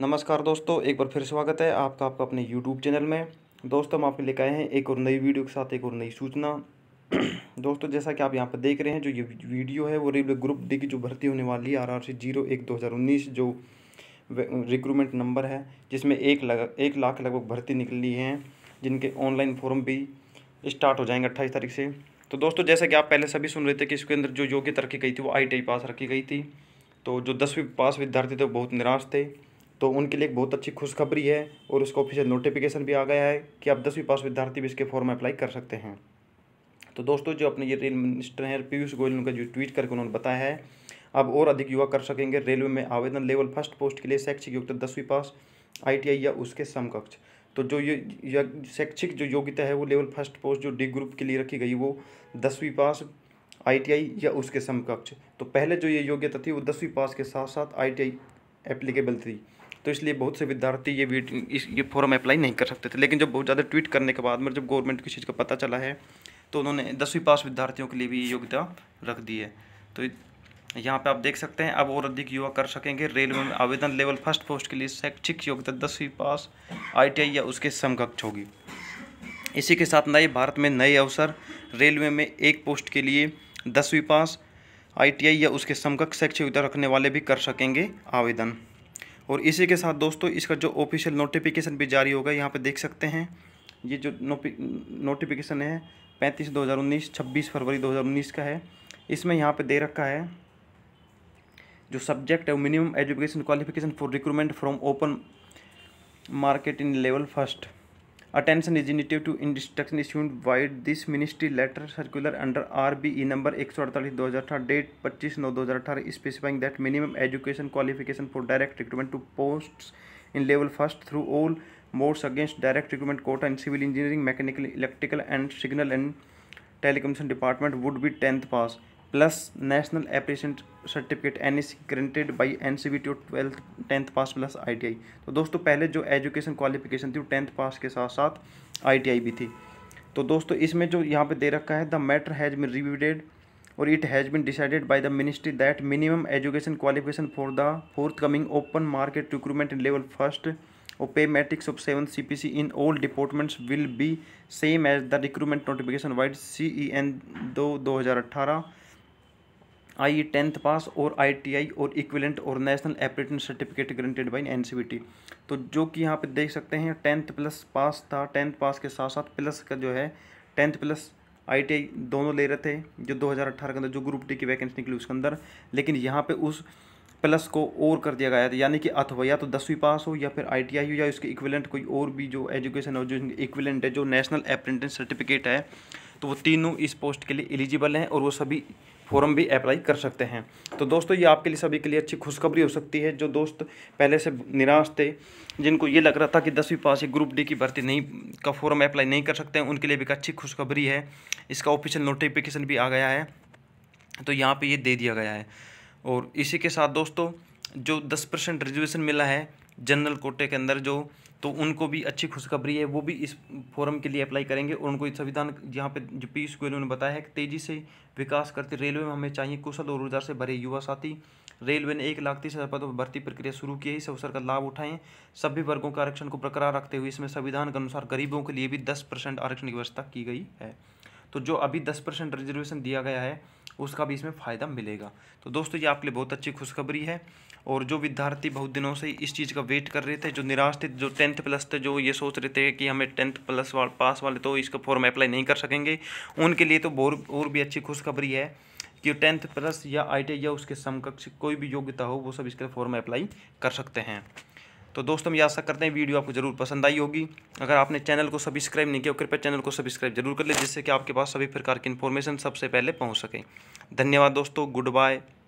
नमस्कार दोस्तों एक बार फिर स्वागत है आपका आपका अपने यूट्यूब चैनल में दोस्तों हम आपके लेकर आए हैं एक और नई वीडियो के साथ एक और नई सूचना दोस्तों जैसा कि आप यहाँ पर देख रहे हैं जो ये वीडियो है वो रेलवे ग्रुप डी की जो भर्ती होने वाली है आर आर सी जीरो एक दो हज़ार उन्नीस जो रिक्रूटमेंट नंबर है जिसमें एक लग एक लाख लगभग भर्ती निकली हैं जिनके ऑनलाइन फॉर्म भी स्टार्ट हो जाएंगे अट्ठाईस तारीख से तो दोस्तों जैसा कि आप पहले सभी सुन रहे थे कि इसके अंदर जो योग्यता रखी गई थी वो आई पास रखी गई थी तो जो दसवीं पास विद्यार्थी थे वो बहुत निराश थे तो उनके लिए एक बहुत अच्छी खुशखबरी है और उसका ऑफिशियल नोटिफिकेशन भी आ गया है कि आप दसवीं पास विद्यार्थी भी इसके फॉर्म अप्लाई कर सकते हैं तो दोस्तों जो अपने ये रेल मिनिस्टर हैं पीयूष गोयल उनका जो ट्वीट करके उन्होंने बताया है अब और अधिक युवा कर सकेंगे रेलवे में आवेदन लेवल फर्स्ट पोस्ट के लिए शैक्षिक योग्यता दसवीं पास आई या उसके समकक्ष तो जो ये शैक्षिक जो योग्यता है वो लेवल फर्स्ट पोस्ट जो डी ग्रुप के लिए रखी गई वो दसवीं पास आईटीआई या उसके समकक्ष तो पहले जो ये योग्यता थी वो दसवीं पास के साथ साथ आईटीआई एप्लीकेबल थी तो इसलिए बहुत से विद्यार्थी ये इस ये फॉर्म अप्लाई नहीं कर सकते थे लेकिन जब बहुत ज़्यादा ट्वीट करने के बाद में जब गवर्नमेंट की चीज़ का पता चला है तो उन्होंने दसवीं पास विद्यार्थियों के लिए भी योग्यता रख दी है तो यहाँ पे आप देख सकते हैं अब और अधिक युवा कर सकेंगे रेलवे में आवेदन लेवल फर्स्ट पोस्ट के लिए शैक्षिक योग्यता दसवीं पास आईटीआई या उसके समकक्ष होगी इसी के साथ नए भारत में नए अवसर रेलवे में एक पोस्ट के लिए दसवीं पास आईटीआई या उसके समकक्ष शैक्षिक योग्यता रखने वाले भी कर सकेंगे आवेदन और इसी के साथ दोस्तों इसका जो ऑफिशियल नोटिफिकेशन भी जारी होगा यहाँ पे देख सकते हैं ये जो नोटिफिकेशन है पैंतीस दो हज़ार उन्नीस छब्बीस फरवरी दो हज़ार उन्नीस का है इसमें यहाँ पे दे रखा है जो सब्जेक्ट है minimum education qualification for recruitment from open market in level first attention is initiative to instruction issued by this ministry letter circular under RBE number 148-2018 date 25 9 2018 specifying that minimum education qualification for direct recruitment to posts in level first through all modes against direct recruitment quota in civil engineering mechanical electrical and signal and telecommunication department would be 10th pass plus national apprenticeship certificate N E C granted by N C B T twelfth tenth pass plus I T I तो दोस्तों पहले जो education qualification थी वो tenth pass के साथ साथ आई T आई भी थी तो दोस्तों इसमें जो यहाँ पे दे रखा है the matter has been reviewed और it has been decided by the ministry that minimum education qualification for the forthcoming open market recruitment in level first और pay matrix of seven C P C in all departments will be same as the recruitment notification vide C E N दो दो हज़ार अट्ठारह आई tenth pass और ITI और equivalent और national apprenticeship certificate granted by T तो जो कि यहाँ पे देख सकते हैं टेंथ प्लस पास था टेंथ पास के साथ साथ प्लस का जो है टेंथ प्लस आई दोनों ले रहे थे जो 2018 के अंदर जो ग्रुप डी की वैकेंसी निकली उसके अंदर लेकिन यहाँ पर उस प्लस को और कर दिया गया था यानी कि अथवा या तो दसवीं पास हो या फिर आई हो या उसके इक्विलेंट कोई और भी जो एजुकेशन हो जो इक्विलेंट है जो नेशनल अप्रेंटिस सर्टिफिकेट है तो वो तीनों इस पोस्ट के लिए एलिजिबल हैं और वो सभी फॉर्म भी अप्लाई कर सकते हैं तो दोस्तों ये आपके लिए सभी के लिए अच्छी खुशखबरी हो सकती है जो दोस्त पहले से निराश थे जिनको ये लग रहा था कि दसवीं पास या ग्रुप डी की भर्ती नहीं का फॉर्म अप्लाई नहीं कर सकते हैं उनके लिए भी एक अच्छी खुशखबरी है इसका ऑफिशियल नोटिफिकेशन भी आ गया है तो यहाँ पर ये दे दिया गया है और इसी के साथ दोस्तों जो दस परसेंट रिजर्वेशन मिला है जनरल कोटे के अंदर जो तो उनको भी अच्छी खुशखबरी है वो भी इस फोरम के लिए अप्लाई करेंगे और उनको संविधान यहाँ पे जो पीयूष गोयल उन्होंने बताया है कि तेज़ी से विकास करते रेलवे में हमें चाहिए कुशल और ऊर्जा से भरे युवा साथी रेलवे ने एक लाख तीस हज़ार पदों पर भर्ती प्रक्रिया शुरू की है इस अवसर का लाभ उठाएं सभी वर्गों के आरक्षण को बरकरार रखते हुए इसमें संविधान के अनुसार गरीबों के लिए भी दस परसेंट आरक्षण की व्यवस्था की गई है तो जो अभी दस परसेंट रिजर्वेशन दिया गया है उसका भी इसमें फ़ायदा मिलेगा तो दोस्तों ये आपके लिए बहुत अच्छी खुशखबरी है और जो विद्यार्थी बहुत दिनों से इस चीज़ का वेट कर रहे थे जो निराश थे जो टेंथ प्लस थे जो ये सोच रहे थे कि हमें टेंथ प्लस वाल, पास वाले तो इसका फॉर्म अप्लाई नहीं कर सकेंगे उनके लिए तो बहुत और भी अच्छी खुशखबरी है कि टेंथ प्लस या आई e या उसके समकक्ष कोई भी योग्यता हो वो सब इसका फॉर्म अप्लाई कर सकते हैं तो दोस्तों हम ये आशा करते हैं वीडियो आपको जरूर पसंद आई होगी अगर आपने चैनल को सब्सक्राइब नहीं किया कृपया चैनल को सब्सक्राइब जरूर कर ले जिससे कि आपके पास सभी प्रकार की इन्फॉर्मेशन सबसे पहले पहुँच सकें धन्यवाद दोस्तों गुड बाय